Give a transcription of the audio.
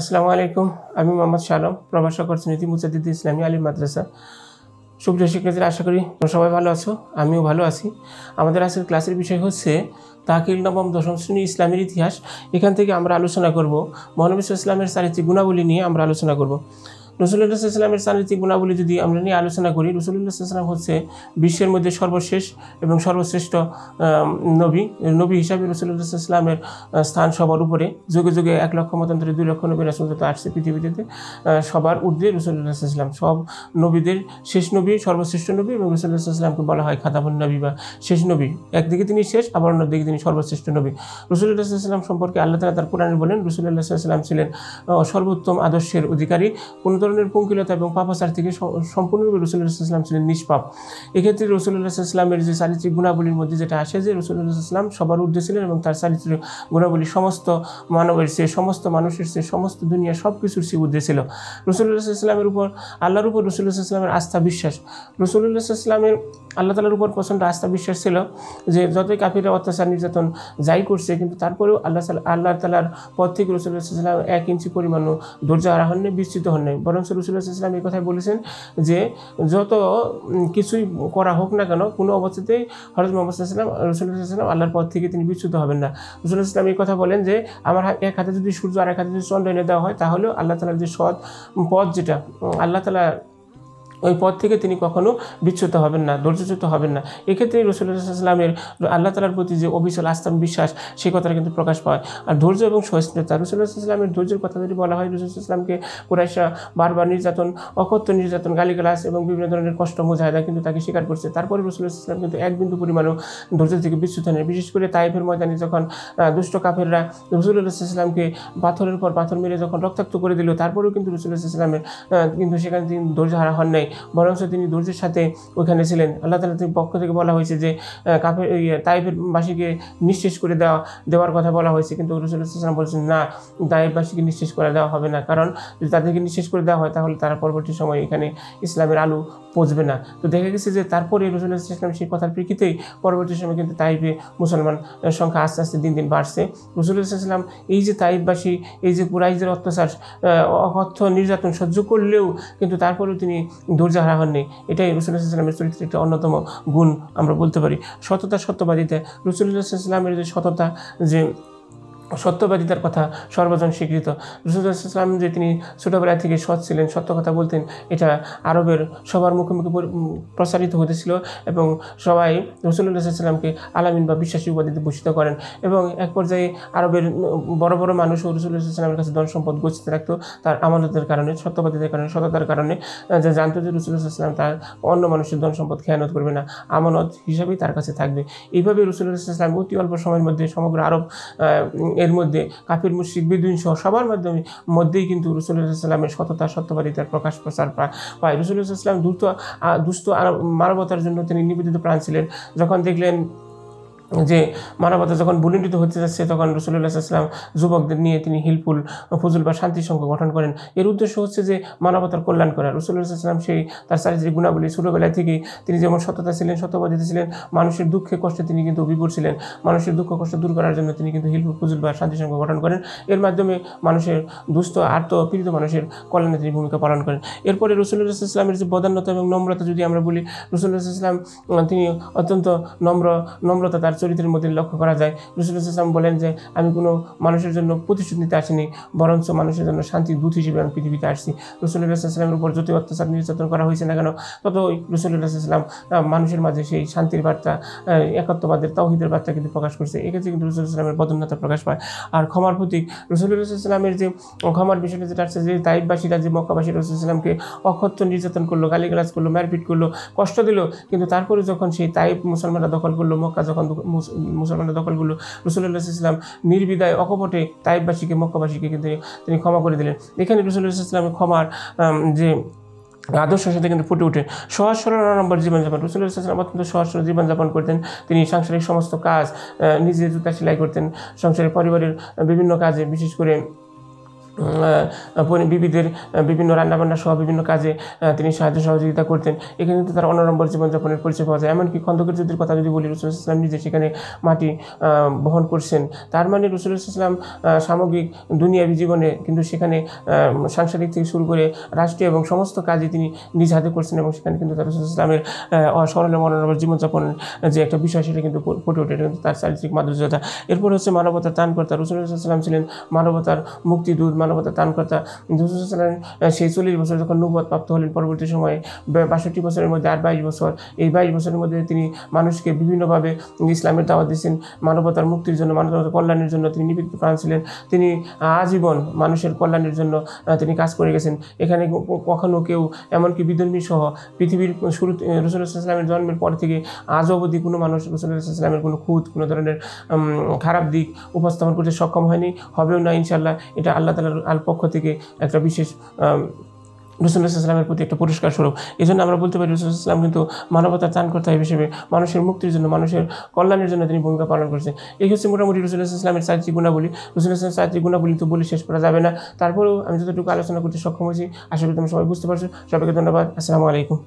আসসালামু আলাইকুম আমি মোহাম্মদ শালম প্রভাষক অর্থনীতি মুজাদিদ্দিন ইসলামী আলী মাদ্রাসা সুপ্রিয় শিক্ষার্থীরা আশা করি তোমরা সবাই ভালো আছো আমিও ভালো আছি আমাদের আজকের ক্লাসের বিষয় হচ্ছে তাহকিল নবম দশম শ্রেণী ইসলামের ইতিহাস এখান থেকে আমরা আলোচনা করব মহানবী ইসলামের চারিত্রিক গুণাবলী নিয়ে আমরা আলোচনা করব রসুল্লাহ ইসলামের চারিত্রিক গুণাবলী যদি আমরা নিয়ে আলোচনা করি রসুল্লাহ সাল্লাম হচ্ছে বিশ্বের মধ্যে সর্বশেষ এবং সর্বশ্রেষ্ঠ নবী নবী হিসাবে রসুল্লাহ ইসলামের স্থান সবার উপরে যুগে যুগে এক লক্ষ মতান্তরে দুই লক্ষ নবী রাসুল যত আসছে পৃথিবীতে সবার উর্ধ্বে রসুল্লাহ ইসলাম সব নবীদের শেষ নবী সর্বশ্রেষ্ঠ নবী এবং রসুল্লাহ বলা হয় খাতাবুল নবী বা শেষ নবী একদিকে তিনি শেষ আবার অন্যদিকে তিনি সর্বশ্রেষ্ঠ নবী রসুল্লাহ ইসলাম সম্পর্কে আল্লাহ তালা তার কোরআনে বলেন রসুল্লাহ ইসলাম ছিলেন সর্বোত্তম আদর্শের অধিকারী কোনো ধরনের পঙ্কিলতা এবং পাপাচার থেকে সম্পূর্ণরূপে রসুল্লাহ ইসলাম ছিলেন নিষ্পাপ এক্ষেত্রে রসুল্লাহ ইসলামের যে চারিত্রিক গুণাবলীর মধ্যে যেটা আসে যে রসুল্লাহ ইসলাম সবার উর্ধ্বে ছিলেন এবং তার চারিত্রিক গুণাবলী সমস্ত মানবের সে সমস্ত মানুষের সে সমস্ত দুনিয়া সব কিছুর সে উর্ধ্বে ছিল রসুল্লাহ ইসলামের উপর আল্লাহর উপর রসুল্লাহ ইসলামের আস্থা বিশ্বাস রসুল্লাহ ইসলামের আল্লাহ তালার উপর প্রচণ্ড আস্থা বিশ্বাস ছিল যে যতই কাফিরা অত্যাচার নির্যাতন যাই করছে কিন্তু তারপরেও আল্লাহ আল্লাহ তালার পথ থেকে রসুল্লাহ ইসলাম এক ইঞ্চি পরিমাণ ধৈর্য আরাহণ্যে বিস্তৃত হন নাই বরং রসুল্লাহ ইসলাম এই কথাই বলেছেন যে যত কিছুই করা হোক না কেন কোনো অবস্থাতেই হরত মোহাম্মদ ইসলাম রসুল্লাহ ইসলাম আল্লাহর পথ থেকে তিনি বিচ্যুত হবেন না রসুল্লাহ ইসলাম এই কথা বলেন যে আমার এক হাতে যদি সূর্য আর এক হাতে যদি চন্দ্র এনে দেওয়া হয় তাহলেও আল্লাহ তালার যে সৎ পথ যেটা আল্লাহ তালা ওই পথ থেকে তিনি কখনো বিচ্যুত হবেন না ধৈর্যচ্যুত হবেন না এক্ষেত্রে রসুলামের আল্লাহ তালার প্রতি যে অবিচল আস্থান বিশ্বাস সেই কথাটা কিন্তু প্রকাশ পায় আর ধৈর্য এবং সহিষ্ণুতা রসুল্লাহামের ধৈর্যের কথা যদি বলা হয় রসুলামকে কুরাইশা বারবার নির্যাতন অকথ্য নির্যাতন গালিগালাস এবং বিভিন্ন ধরনের কষ্ট মোজাহেদা কিন্তু তাকে স্বীকার করছে তারপরে রসুল্লাহাম কিন্তু এক বিন্দু পরিমাণও ধৈর্য থেকে বিচ্যুত নেই বিশেষ করে তাইফের ময়দানে যখন দুষ্ট কাফেররা রসুল্লাহামকে পাথরের পর পাথর মেরে যখন রক্তাক্ত করে দিল তারপরেও কিন্তু রসুল্লাহ ইসলামের কিন্তু সেখানে তিনি ধৈর্য হারা হন নাই নয় বরং তিনি ধৈর্যের সাথে ওইখানে ছিলেন আল্লাহ তালা পক্ষ থেকে বলা হয়েছে যে কাফের তাইফের বাসীকে নিঃশেষ করে দেওয়া দেওয়ার কথা বলা হয়েছে কিন্তু রসুলাম বলছেন না তাইফবাসীকে নিঃশেষ করে দেওয়া হবে না কারণ যদি তাদেরকে নিঃশেষ করে দেওয়া হয় তাহলে তারা পরবর্তী সময় এখানে ইসলামের আলু পচবে না তো দেখা গেছে যে তারপরে রসুল্লাহ ইসলাম সেই কথার প্রেক্ষিতেই পরবর্তী সময় কিন্তু তাইফে মুসলমান সংখ্যা আস্তে আস্তে দিন দিন বাড়ছে রসুল্লাহ ইসলাম এই যে তাইফবাসী এই যে কুরাইজের অত্যাচার অর্থ নির্যাতন সহ্য করলেও কিন্তু তারপরেও তিনি ধৈর্য হারাহাননি এটাই রসুল্লাহ ইসলামের চরিত্রের একটি অন্যতম গুণ আমরা বলতে পারি সততা সত্যবাদিতা রসুল্লাহ ইসলামের যে সততা যে সত্যবাদিতার কথা সর্বজন স্বীকৃত রসুলাম যে তিনি ছোটোবেলা থেকে সৎ ছিলেন সত্য কথা বলতেন এটা আরবের সবার মুখোমুখি প্রসারিত হতেছিল এবং সবাই রসুল্লাহ সাল্লামকে আলামিন বা বিশ্বাসী উপাধিতে ভূষিত করেন এবং এক পর্যায়ে আরবের বড় বড় মানুষ রসুল্লাহ সাল্লামের কাছে ধন সম্পদ গচ্ছিতে রাখত তার আমানতের কারণে সত্যবাদীদের কারণে সততার কারণে যে জানত যে রসুল্লাহ সাল্লাম তার অন্য মানুষের ধন সম্পদ খেয়ানত করবে না আমানত হিসাবেই তার কাছে থাকবে এইভাবে রসুল্লাহ সাল্লাম অতি অল্প সময়ের মধ্যে সমগ্র আরব এর মধ্যে কাফির মুশিক বিদুন সহ সবার মাধ্যমে মধ্যেই কিন্তু রসুল্লাহ সাল্লামের সততা সত্যবাদিতার প্রকাশ প্রচার পায় রসুল্লাহ সাল্লাম দ্রুত দুস্থ মানবতার জন্য তিনি নিবেদিত প্রাণ ছিলেন যখন দেখলেন যে মানবতা যখন বুলুণ্ডিত হতে যাচ্ছে তখন রসুল্লাহ যুবকদের নিয়ে তিনি হিলফুল ফজুল বা শান্তি সংঘ গঠন করেন এর উদ্দেশ্য হচ্ছে যে মানবতার কল্যাণ করা রসুল্লাহ সেই তার চারিত্রিক গুণাবলী ছোটোবেলা থেকে তিনি যেমন সততা ছিলেন সত্যবাদিতা ছিলেন মানুষের দুঃখে কষ্টে তিনি কিন্তু বিপুর ছিলেন মানুষের দুঃখ কষ্ট দূর করার জন্য তিনি কিন্তু হিলফুল ফজুল বা শান্তি সংঘ গঠন করেন এর মাধ্যমে মানুষের দুস্থ আর্ত পীড়িত মানুষের কল্যাণে তিনি ভূমিকা পালন করেন এরপরে রসুল্লাহ ইসলামের যে বদান্যতা এবং নম্রতা যদি আমরা বলি রসুল্লাহ ইসলাম তিনি অত্যন্ত নম্র নম্রতা তার চরিত্রের মধ্যে লক্ষ্য করা যায় রসুল ইসলাম বলেন যে আমি কোনো মানুষের জন্য প্রতিশোধ নিতে আসিনি বরঞ্চ মানুষের জন্য শান্তির দূত হিসেবে আমি পৃথিবীতে আসছি রসুলামের উপর যত অত্যাচার নির্যাতন করা হয়েছে না কেন তত রসুল্লাহ ইসলাম মানুষের মাঝে সেই শান্তির বার্তা একত্ববাদের তাওহিদের বার্তা কিন্তু প্রকাশ করছে এক্ষেত্রে কিন্তু রসুল ইসলামের বদন্যতা প্রকাশ পায় আর ক্ষমার প্রতীক রসুল্লাহ ইসলামের যে ক্ষমার বিষয়টা যেটা আসছে যে তাইববাসীরা যে মক্কাবাসী রসুল ইসলামকে নির্যাতন করলো গালিগালাজ করলো মারপিট করলো কষ্ট দিল কিন্তু তারপরে যখন সেই তাইব মুসলমানরা দখল করলো মক্কা যখন মুসলমানের দখলগুলো রসুল্লাহ ইসলাম নির্বিদায় অকপটে তাইববাসীকে মক্কাবাসীকে কিন্তু তিনি ক্ষমা করে দিলেন এখানে রসুল্লাহ ইসলামের ক্ষমার যে আদর্শ সাথে কিন্তু ফুটে ওঠে সহজ নম্বর জীবনযাপন রসুল্লাহ ইসলাম অত্যন্ত সহজ সরল জীবনযাপন করতেন তিনি সাংসারিক সমস্ত কাজ নিজে জুতা সেলাই করতেন সংসারের পরিবারের বিভিন্ন কাজে বিশেষ করে বিবিদের বিভিন্ন রান্নাবান্না সহ বিভিন্ন কাজে তিনি সাহায্য সহযোগিতা করতেন এখানে কিন্তু তার অনারম্বর জীবনযাপনের পরিচয় পাওয়া যায় এমনকি খন্দকের যুদ্ধের কথা যদি বলি রসুল ইসলাম নিজে সেখানে মাটি বহন করছেন তার মানে রসুল ইসলাম সামগ্রিক দুনিয়াবী জীবনে কিন্তু সেখানে সাংসারিক থেকে শুরু করে রাষ্ট্রীয় এবং সমস্ত কাজে তিনি নিজ হাতে করছেন এবং সেখানে কিন্তু তার রসুল ইসলামের এবং অনারম্বর জীবনযাপনের যে একটা বিষয় সেটা কিন্তু ফুটে ওঠে কিন্তু তার চারিত্রিক মাধুর্যতা এরপর হচ্ছে মানবতার কর্তা রসুল ইসলাম ছিলেন মানবতার মুক্তি দূর মানবতা ত্রাণকর্তা সেই চল্লিশ বছর যখন নুবত প্রাপ্ত হলেন পরবর্তী সময়ে বাষট্টি বছরের মধ্যে আর বাইশ বছর এই বাইশ বছরের মধ্যে তিনি মানুষকে বিভিন্নভাবে ইসলামের দাওয়াত দিয়েছেন মানবতার মুক্তির জন্য মানবতার কল্যাণের জন্য তিনি নিবেদিত প্রাণ ছিলেন তিনি আজীবন মানুষের কল্যাণের জন্য তিনি কাজ করে গেছেন এখানে কখনও কেউ এমনকি বিধর্মী সহ পৃথিবীর শুরু রসুল্লাহ ইসলামের জন্মের পর থেকে আজ অবধি কোনো মানুষ রসুল্লাহ ইসলামের কোনো খুঁত কোনো ধরনের খারাপ দিক উপস্থাপন করতে সক্ষম হয়নি হবেও না ইনশাল্লাহ এটা আল্লাহ তালার আল পক্ষ থেকে একটা বিশেষ রসুল্লাহ প্রতি একটা পুরস্কার স্বরূপ এই জন্য আমরা বলতে পারি রসুল্লাহ ইসলাম কিন্তু মানবতার ত্রাণকর্তা হিসেবে মানুষের মুক্তির জন্য মানুষের কল্যাণের জন্য তিনি ভূমিকা পালন করেছেন এই হচ্ছে মোটামুটি রসুল্লাহ ইসলামের চারটি গুণাবলী রসুল্লাহ ইসলাম চারটি গুণাবলী তো বলে শেষ করা যাবে না তারপরেও আমি যতটুকু আলোচনা করতে সক্ষম হয়েছি আশা করি তুমি সবাই বুঝতে পারছো সবাইকে ধন্যবাদ আসসালামু আলাইকুম